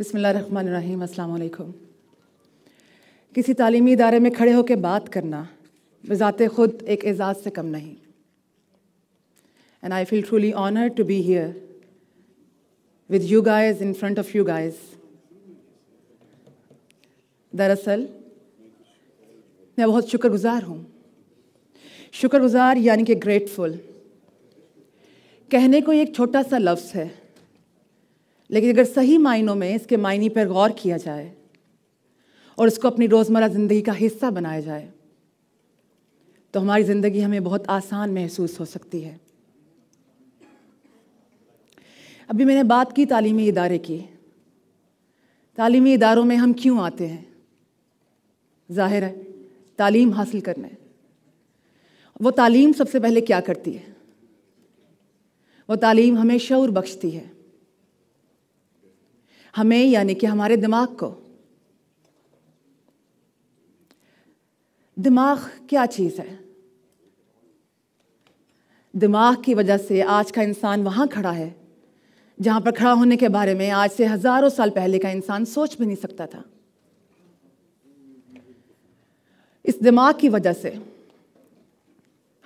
बसमीम अल्लाम किसी तालीमी इदारे में खड़े होकर बात करना बजाते ख़ुद एक एज़ाज़ से कम नहीं and I feel truly honour to be here with you guys in front of you guys दरअसल मैं बहुत शुक्रगुजार हूँ शुक्रगुजार यानी कि ग्रेटफुल कहने को एक छोटा सा लफ्ज़ है लेकिन अगर सही मायनों में इसके मायने पर गौर किया जाए और इसको अपनी रोज़मर्रा ज़िंदगी का हिस्सा बनाया जाए तो हमारी ज़िंदगी हमें बहुत आसान महसूस हो सकती है अभी मैंने बात की तालीमी इदारे की तालीमी इदारों में हम क्यों आते हैं ज़ाहिर है तालीम हासिल करने वो तालीम सबसे पहले क्या करती है वो तालीम हमें शौर बख्शती है हमें यानी कि हमारे दिमाग को दिमाग क्या चीज़ है दिमाग की वजह से आज का इंसान वहां खड़ा है जहां पर खड़ा होने के बारे में आज से हज़ारों साल पहले का इंसान सोच भी नहीं सकता था इस दिमाग की वजह से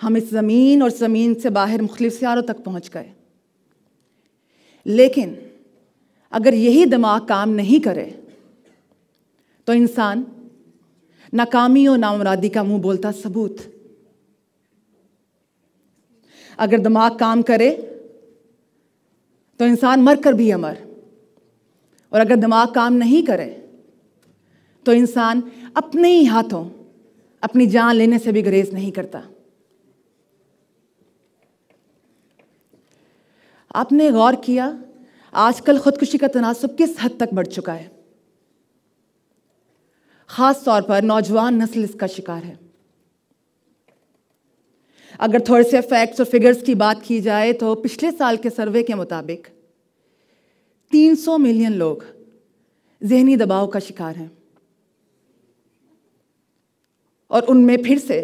हम इस ज़मीन और ज़मीन से बाहर मुख्तलिफ सियारों तक पहुंच गए लेकिन अगर यही दिमाग काम नहीं करे तो इंसान नाकामी और नामरादी का मुंह बोलता सबूत अगर दिमाग काम करे तो इंसान मर कर भी अमर और अगर दिमाग काम नहीं करे तो इंसान अपने ही हाथों अपनी जान लेने से भी ग्रेज नहीं करता आपने गौर किया आजकल खुदकुशी का तनासब किस हद तक बढ़ चुका है ख़ास तौर पर नौजवान नस्ल इसका शिकार है अगर थोड़े से फैक्ट्स और फिगर्स की बात की जाए तो पिछले साल के सर्वे के मुताबिक 300 मिलियन लोग जहनी दबाव का शिकार हैं और उनमें फिर से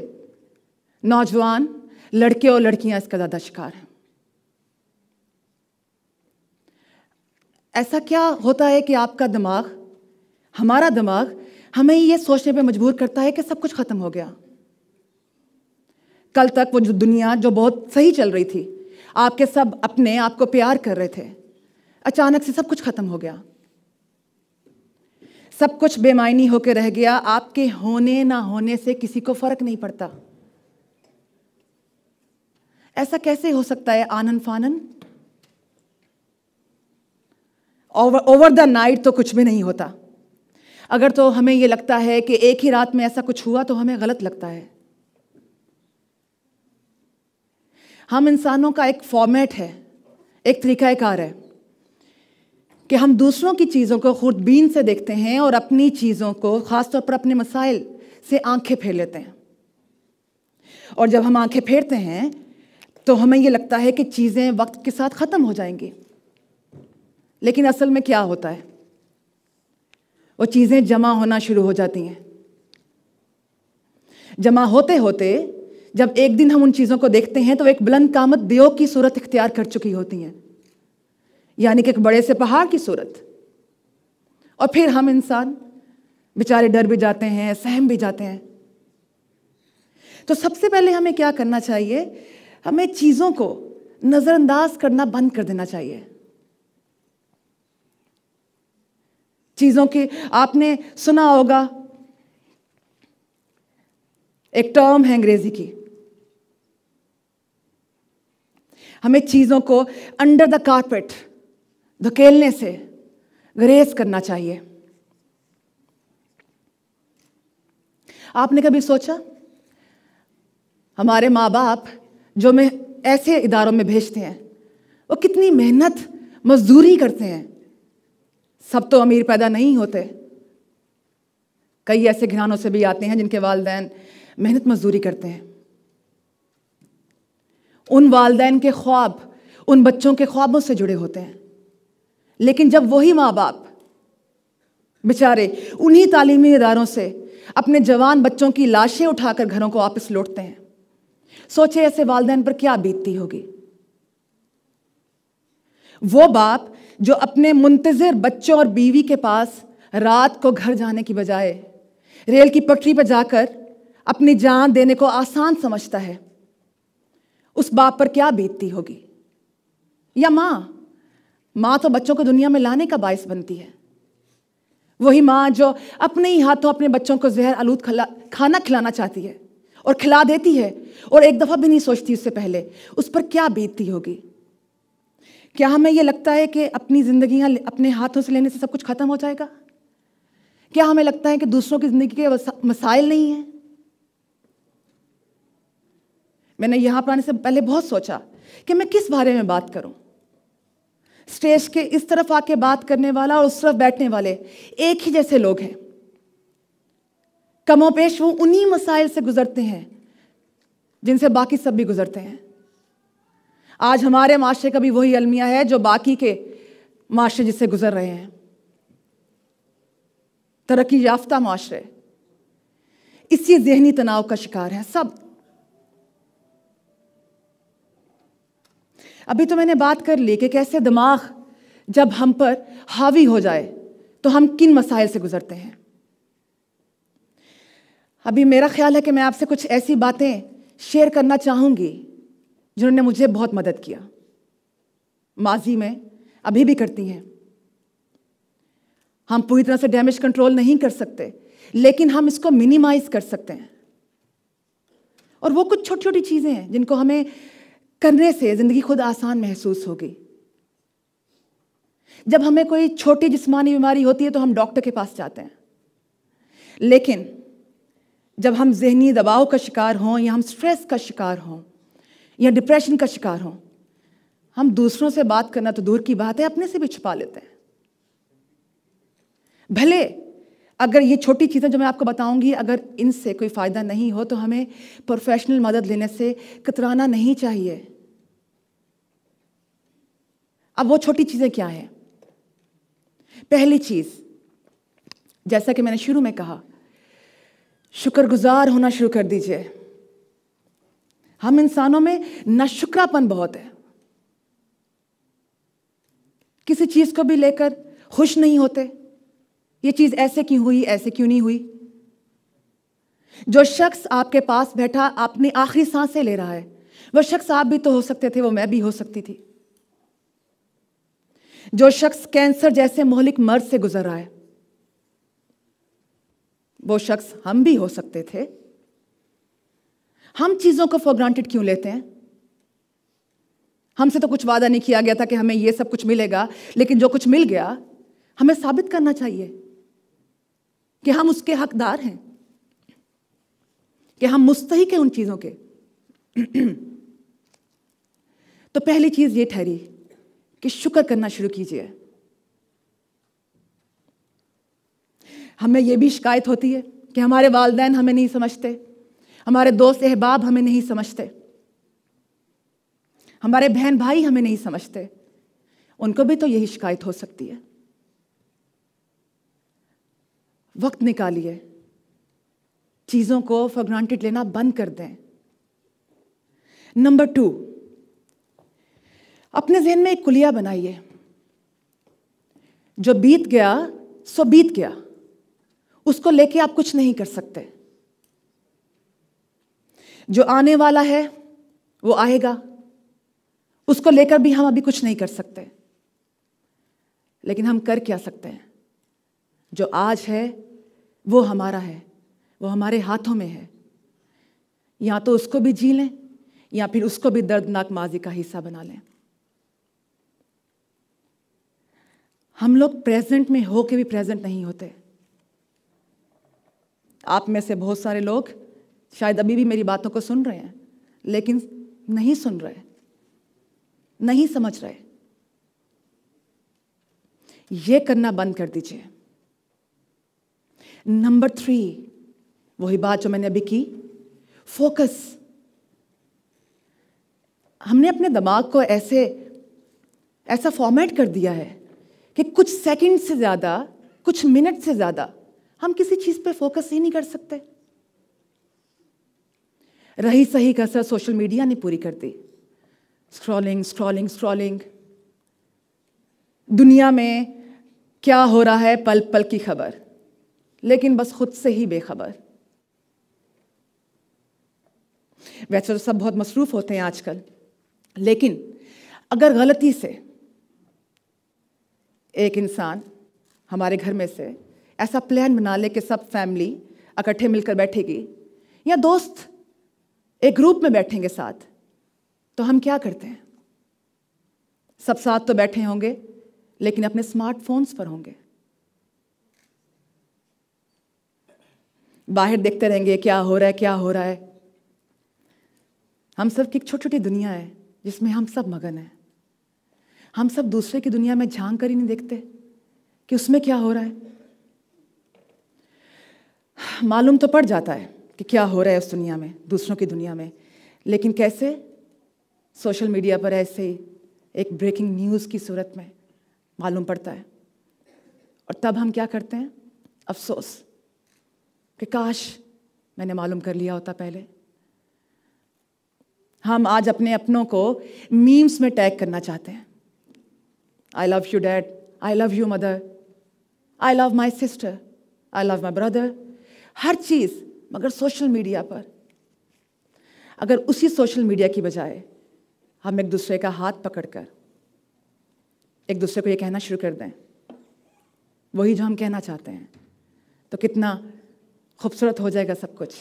नौजवान लड़के और लड़कियां इसका ज़्यादा शिकार हैं ऐसा क्या होता है कि आपका दिमाग हमारा दिमाग हमें ये सोचने पे मजबूर करता है कि सब कुछ ख़त्म हो गया कल तक वो जो दुनिया जो बहुत सही चल रही थी आपके सब अपने आप को प्यार कर रहे थे अचानक से सब कुछ ख़त्म हो गया सब कुछ बेमायनी होकर रह गया आपके होने ना होने से किसी को फ़र्क नहीं पड़ता ऐसा कैसे हो सकता है आनन फानन ओवर द नाइट तो कुछ भी नहीं होता अगर तो हमें ये लगता है कि एक ही रात में ऐसा कुछ हुआ तो हमें गलत लगता है हम इंसानों का एक फॉर्मेट है एक तरीक़ाकार है कि हम दूसरों की चीज़ों को खुदबीन से देखते हैं और अपनी चीज़ों को ख़ासतौर पर अपने मसाइल से आंखें फेर लेते हैं और जब हम आंखें फेरते हैं तो हमें ये लगता है कि चीज़ें वक्त के साथ ख़त्म हो जाएंगी लेकिन असल में क्या होता है वो चीज़ें जमा होना शुरू हो जाती हैं जमा होते होते जब एक दिन हम उन चीज़ों को देखते हैं तो एक बुलंद कामत दियो की सूरत इख्तियार कर चुकी होती हैं यानी कि एक बड़े से पहाड़ की सूरत और फिर हम इंसान बेचारे डर भी जाते हैं सहम भी जाते हैं तो सबसे पहले हमें क्या करना चाहिए हमें चीज़ों को नज़रअंदाज करना बंद कर देना चाहिए चीज़ों की आपने सुना होगा एक टर्म है अंग्रेजी की हमें चीज़ों को अंडर द कारपेट धकेलने से ग्रेस करना चाहिए आपने कभी सोचा हमारे माँ बाप जो हमें ऐसे इदारों में भेजते हैं वो कितनी मेहनत मजदूरी करते हैं सब तो अमीर पैदा नहीं होते कई ऐसे घरानों से भी आते हैं जिनके वालदेन मेहनत मजदूरी करते हैं उन वालदेन के ख्वाब उन बच्चों के ख्वाबों से जुड़े होते हैं लेकिन जब वही माँ बाप बेचारे उन्हीं तालीमी इदारों से अपने जवान बच्चों की लाशें उठाकर घरों को वापस लौटते हैं सोचे ऐसे वालदेन पर क्या बीतती होगी वो बाप जो अपने मुंतज़र बच्चों और बीवी के पास रात को घर जाने की बजाय रेल की पटरी पर जाकर अपनी जान देने को आसान समझता है उस बाप पर क्या बीतती होगी या माँ माँ तो बच्चों को दुनिया में लाने का बायस बनती है वही माँ जो अपने ही हाथों अपने बच्चों को जहर आलूद खाना खिलाना चाहती है और खिला देती है और एक दफ़ा भी नहीं सोचती उससे पहले उस पर क्या बीतती होगी क्या हमें यह लगता है कि अपनी ज़िंदगी अपने हाथों से लेने से सब कुछ ख़त्म हो जाएगा क्या हमें लगता है कि दूसरों की ज़िंदगी के मसाइल नहीं है मैंने यहां पर आने से पहले बहुत सोचा कि मैं किस बारे में बात करूं स्टेज के इस तरफ आके बात करने वाला और उस तरफ बैठने वाले एक ही जैसे लोग हैं कमोपेश वो उन्हीं मसाइल से गुजरते हैं जिनसे बाकी सब भी गुजरते हैं आज हमारे माशरे का भी वही अलमिया है जो बाकी के माशरे जिससे गुजर रहे हैं तरक्की याफ्ता माशरे इसी जहनी तनाव का शिकार है सब अभी तो मैंने बात कर ली कि कैसे दिमाग जब हम पर हावी हो जाए तो हम किन मसाइल से गुजरते हैं अभी मेरा ख्याल है कि मैं आपसे कुछ ऐसी बातें शेयर करना चाहूंगी जिन्होंने मुझे बहुत मदद किया माजी में अभी भी करती हैं हम पूरी तरह से डैमेज कंट्रोल नहीं कर सकते लेकिन हम इसको मिनिमाइज कर सकते हैं और वो कुछ छोटी छोटी चीज़ें हैं जिनको हमें करने से ज़िंदगी खुद आसान महसूस होगी जब हमें कोई छोटी जिस्मानी बीमारी होती है तो हम डॉक्टर के पास जाते हैं लेकिन जब हम जहनी दबाव का शिकार हों या हम स्ट्रेस का शिकार हों या डिप्रेशन का शिकार हों हम दूसरों से बात करना तो दूर की बात है अपने से भी छुपा लेते हैं भले अगर ये छोटी चीज़ें जो मैं आपको बताऊंगी अगर इनसे कोई फ़ायदा नहीं हो तो हमें प्रोफेशनल मदद लेने से कतराना नहीं चाहिए अब वो छोटी चीज़ें क्या हैं पहली चीज़ जैसा कि मैंने शुरू में कहा शुक्रगुजार होना शुरू कर दीजिए हम इंसानों में नशुक्रापन बहुत है किसी चीज को भी लेकर खुश नहीं होते ये चीज ऐसे क्यों हुई ऐसे क्यों नहीं हुई जो शख्स आपके पास बैठा अपनी आखिरी सांसें ले रहा है वो शख्स आप भी तो हो सकते थे वो मैं भी हो सकती थी जो शख्स कैंसर जैसे मोहलिक मर्ज से गुजर रहा है वो शख्स हम भी हो सकते थे हम चीज़ों को फॉर ग्रांटेड क्यों लेते हैं हमसे तो कुछ वादा नहीं किया गया था कि हमें यह सब कुछ मिलेगा लेकिन जो कुछ मिल गया हमें साबित करना चाहिए कि हम उसके हकदार हैं कि हम मुस्तक हैं उन चीज़ों के तो पहली चीज़ ये ठहरी कि शुक्र करना शुरू कीजिए हमें यह भी शिकायत होती है कि हमारे वालदेन हमें नहीं समझते हमारे दोस्त अहबाब हमें नहीं समझते हमारे बहन भाई हमें नहीं समझते उनको भी तो यही शिकायत हो सकती है वक्त निकालिए चीज़ों को फॉर ग्रांटेड लेना बंद कर दें नंबर टू अपने जहन में एक कुलिया बनाइए जो बीत गया सो बीत गया उसको लेके आप कुछ नहीं कर सकते जो आने वाला है वो आएगा उसको लेकर भी हम अभी कुछ नहीं कर सकते लेकिन हम कर क्या सकते हैं जो आज है वो हमारा है वो हमारे हाथों में है या तो उसको भी जी लें या फिर उसको भी दर्दनाक माजी का हिस्सा बना लें हम लोग प्रेजेंट में हो के भी प्रेजेंट नहीं होते आप में से बहुत सारे लोग शायद अभी भी मेरी बातों को सुन रहे हैं लेकिन नहीं सुन रहे नहीं समझ रहे ये करना बंद कर दीजिए नंबर थ्री वही बात जो मैंने अभी की फोकस हमने अपने दिमाग को ऐसे ऐसा फॉर्मेट कर दिया है कि कुछ सेकंड से ज़्यादा कुछ मिनट से ज़्यादा हम किसी चीज़ पे फोकस ही नहीं कर सकते रही सही कसर सोशल मीडिया ने पूरी कर दी स्क्रॉलिंग स्क्रॉलिंग स्क्रॉलिंग दुनिया में क्या हो रहा है पल पल की खबर लेकिन बस खुद से ही बेखबर वैसे तो सब बहुत मसरूफ होते हैं आजकल लेकिन अगर गलती से एक इंसान हमारे घर में से ऐसा प्लान बना ले कि सब फैमिली इकट्ठे मिलकर बैठेगी या दोस्त एक ग्रुप में बैठेंगे साथ तो हम क्या करते हैं सब साथ तो बैठे होंगे लेकिन अपने स्मार्टफोन्स पर होंगे बाहर देखते रहेंगे क्या हो रहा है क्या हो रहा है हम सब की एक छोटी छोटी दुनिया है जिसमें हम सब मगन हैं हम सब दूसरे की दुनिया में झांक कर ही नहीं देखते कि उसमें क्या हो रहा है मालूम तो पड़ जाता है कि क्या हो रहा है उस दुनिया में दूसरों की दुनिया में लेकिन कैसे सोशल मीडिया पर ऐसे ही एक ब्रेकिंग न्यूज़ की सूरत में मालूम पड़ता है और तब हम क्या करते हैं अफसोस कि काश मैंने मालूम कर लिया होता पहले हम आज अपने अपनों को मीम्स में टैग करना चाहते हैं I love you dad I love you mother I love my sister I love my brother हर चीज़ मगर सोशल मीडिया पर अगर उसी सोशल मीडिया की बजाय हम एक दूसरे का हाथ पकड़कर एक दूसरे को ये कहना शुरू कर दें वही जो हम कहना चाहते हैं तो कितना खूबसूरत हो जाएगा सब कुछ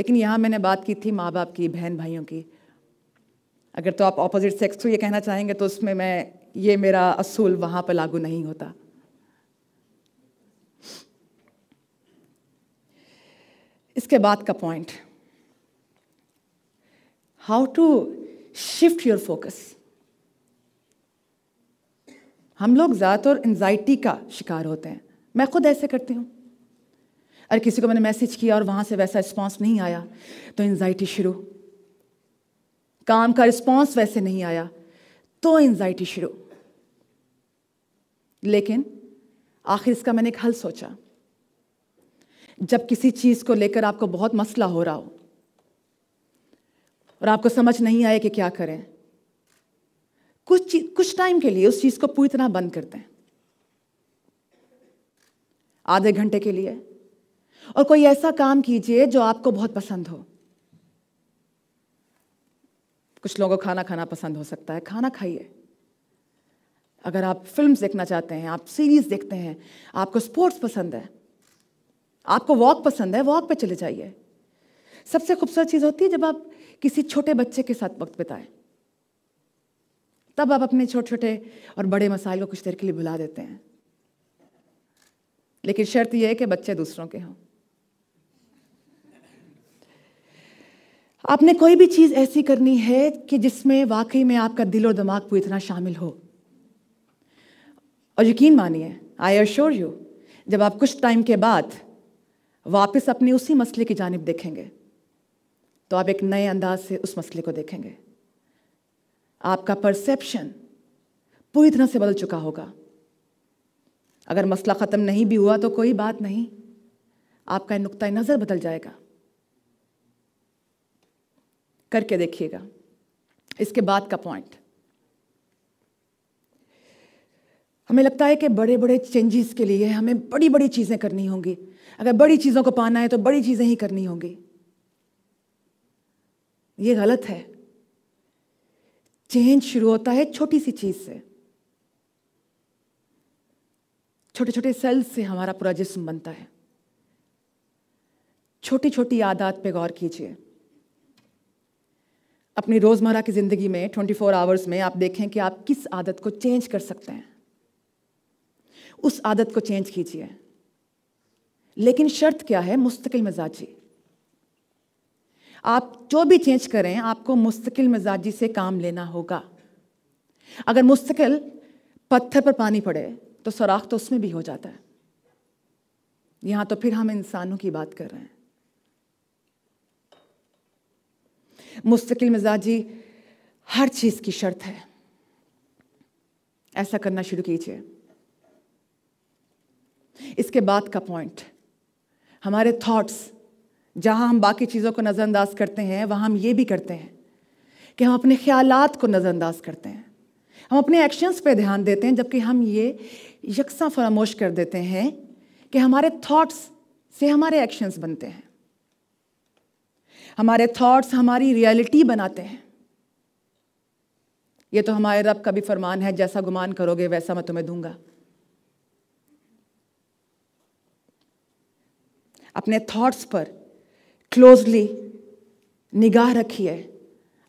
लेकिन यहाँ मैंने बात की थी माँ बाप की बहन भाइयों की अगर तो आप ऑपोजिट सेक्स को ये कहना चाहेंगे तो उसमें मैं ये मेरा असूल वहाँ पर लागू नहीं होता इसके बाद का point how to shift your focus हम लोग ज़्यादातर एंजाइटी का शिकार होते हैं मैं खुद ऐसे करती हूं अरे किसी को मैंने मैसेज किया और वहां से वैसा रिस्पॉन्स नहीं आया तो एंजाइटी शुरू काम का रिस्पॉन्स वैसे नहीं आया तो एंजाइटी शुरू लेकिन आखिर इसका मैंने एक हल सोचा जब किसी चीज़ को लेकर आपको बहुत मसला हो रहा हो और आपको समझ नहीं आए कि क्या करें कुछ चीज कुछ टाइम के लिए उस चीज़ को पूरी तरह बंद करते हैं आधे घंटे के लिए और कोई ऐसा काम कीजिए जो आपको बहुत पसंद हो कुछ लोगों को खाना खाना पसंद हो सकता है खाना खाइए अगर आप फिल्म्स देखना चाहते हैं आप सीरीज़ देखते हैं आपको स्पोर्ट्स पसंद है आपको वॉक पसंद है वॉक पे चले जाइए सबसे खूबसूरत चीज़ होती है जब आप किसी छोटे बच्चे के साथ वक्त बिताएं तब आप अपने छोटे छोटे और बड़े मसाइल को कुछ देर के लिए भुला देते हैं लेकिन शर्त यह है कि बच्चे दूसरों के हों आपने कोई भी चीज़ ऐसी करनी है कि जिसमें वाकई में आपका दिल और दिमाग पूरी तरह शामिल हो और यकीन मानिए आई अश्योर यू जब आप कुछ टाइम के बाद वापस अपने उसी मसले की जानब देखेंगे तो आप एक नए अंदाज से उस मसले को देखेंगे आपका परसेप्शन पूरी तरह से बदल चुका होगा अगर मसला ख़त्म नहीं भी हुआ तो कोई बात नहीं आपका नुकता नज़र बदल जाएगा करके देखिएगा इसके बाद का पॉइंट हमें लगता है कि बड़े बड़े चेंजेस के लिए हमें बड़ी बड़ी चीज़ें करनी होंगी अगर बड़ी चीज़ों को पाना है तो बड़ी चीज़ें ही करनी होंगी ये गलत है चेंज शुरू होता है छोटी सी चीज़ से छोटे छोटे सेल्स से हमारा पूरा जिस्म बनता है छोटी छोटी आदत पे गौर कीजिए अपनी रोज़मर्रा की ज़िंदगी में 24 आवर्स में आप देखें कि आप किस आदत को चेंज कर सकते हैं उस आदत को चेंज कीजिए लेकिन शर्त क्या है मुस्तकिल मिजाजी आप जो भी चेंज करें आपको मुस्तकिल मिजाजी से काम लेना होगा अगर मुस्तकिल पत्थर पर पानी पड़े तो सराख तो उसमें भी हो जाता है यहां तो फिर हम इंसानों की बात कर रहे हैं मुस्तकिल मिजाजी हर चीज़ की शर्त है ऐसा करना शुरू कीजिए इसके बाद का पॉइंट हमारे थॉट्स जहां हम बाकी चीज़ों को नज़रअंदाज करते हैं वहां हम ये भी करते हैं कि हम अपने ख्याल को नज़रअंदाज करते हैं हम अपने एक्शंस पे ध्यान देते हैं जबकि हम ये यकसा फरामोश कर देते हैं कि हमारे थॉट्स से हमारे एक्शंस बनते हैं हमारे थॉट्स हमारी रियलिटी बनाते हैं ये तो हमारे रब का भी फरमान है जैसा गुमान करोगे वैसा मैं तुम्हें दूंगा अपने थॉट्स पर क्लोजली निगाह रखिए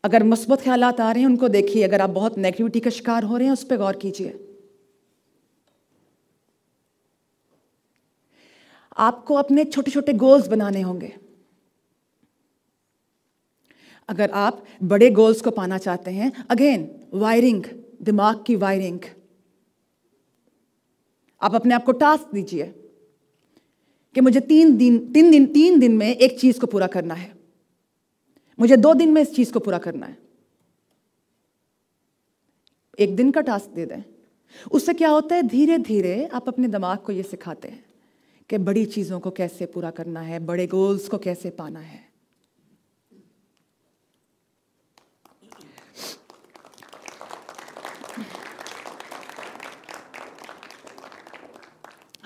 अगर मस्बत ख्याल आ रहे हैं उनको देखिए अगर आप बहुत नेगेटिविटी का शिकार हो रहे हैं उस पर गौर कीजिए आपको अपने छोटे छोटे गोल्स बनाने होंगे अगर आप बड़े गोल्स को पाना चाहते हैं अगेन वायरिंग दिमाग की वायरिंग आप अपने आप को टास्क दीजिए कि मुझे तीन दिन तीन दिन तीन दिन में एक चीज़ को पूरा करना है मुझे दो दिन में इस चीज़ को पूरा करना है एक दिन का टास्क दे दें उससे क्या होता है धीरे धीरे आप अपने दिमाग को यह सिखाते हैं कि बड़ी चीज़ों को कैसे पूरा करना है बड़े गोल्स को कैसे पाना है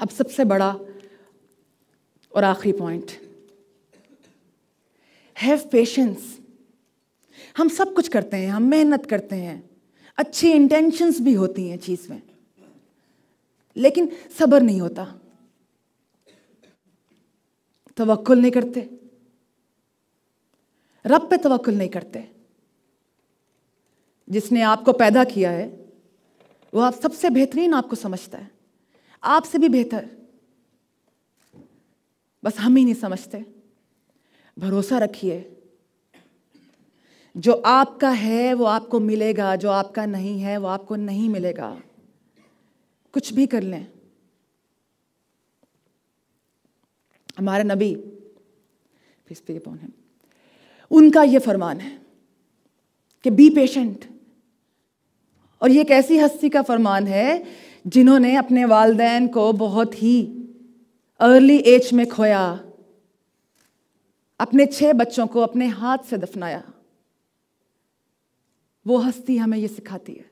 अब सबसे बड़ा और आखिरी पॉइंट हैव पेशेंस हम सब कुछ करते हैं हम मेहनत करते हैं अच्छी इंटेंशंस भी होती हैं चीज़ में लेकिन सब्र नहीं होता तवक्ल नहीं करते रब पे तवक्ल नहीं करते जिसने आपको पैदा किया है वो आप सबसे बेहतरीन आपको समझता है आपसे भी बेहतर बस हम ही नहीं समझते भरोसा रखिए जो आपका है वो आपको मिलेगा जो आपका नहीं है वो आपको नहीं मिलेगा कुछ भी कर लें हमारे नबी पे कौन है उनका ये फरमान है कि बी पेशेंट और ये एक ऐसी हस्ती का फरमान है जिन्होंने अपने वालदेन को बहुत ही अर्ली एज में खोया अपने छह बच्चों को अपने हाथ से दफनाया वो हस्ती हमें ये सिखाती है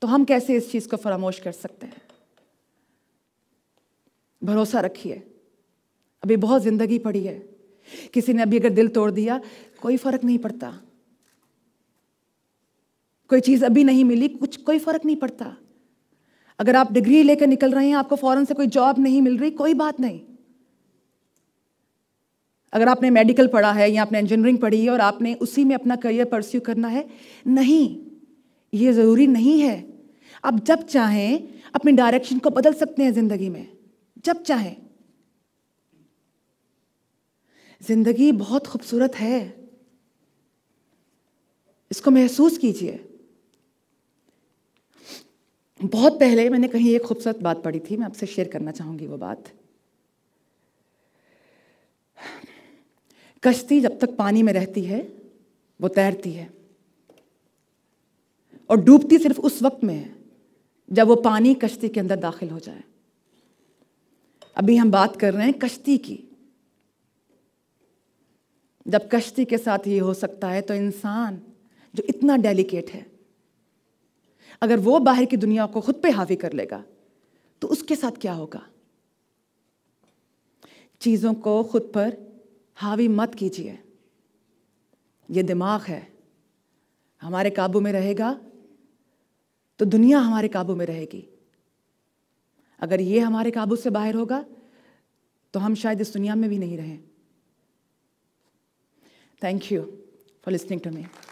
तो हम कैसे इस चीज को फरामोश कर सकते हैं भरोसा रखिए अभी बहुत जिंदगी पड़ी है किसी ने अभी अगर दिल तोड़ दिया कोई फर्क नहीं पड़ता कोई चीज अभी नहीं मिली कुछ कोई फर्क नहीं पड़ता अगर आप डिग्री लेकर निकल रहे हैं आपको फॉरन से कोई जॉब नहीं मिल रही कोई बात नहीं अगर आपने मेडिकल पढ़ा है या आपने इंजीनियरिंग पढ़ी है और आपने उसी में अपना करियर परस्यू करना है नहीं ये ज़रूरी नहीं है आप जब चाहें अपने डायरेक्शन को बदल सकते हैं ज़िंदगी में जब चाहें ज़िंदगी बहुत खूबसूरत है इसको महसूस कीजिए बहुत पहले मैंने कहीं एक खूबसूरत बात पढ़ी थी मैं आपसे शेयर करना चाहूंगी वो बात कश्ती जब तक पानी में रहती है वो तैरती है और डूबती सिर्फ उस वक्त में है जब वो पानी कश्ती के अंदर दाखिल हो जाए अभी हम बात कर रहे हैं कश्ती की जब कश्ती के साथ ये हो सकता है तो इंसान जो इतना डेलिकेट है अगर वो बाहर की दुनिया को खुद पे हावी कर लेगा तो उसके साथ क्या होगा चीज़ों को खुद पर हावी मत कीजिए ये दिमाग है हमारे काबू में रहेगा तो दुनिया हमारे काबू में रहेगी अगर ये हमारे काबू से बाहर होगा तो हम शायद इस दुनिया में भी नहीं रहें thank you for listening to me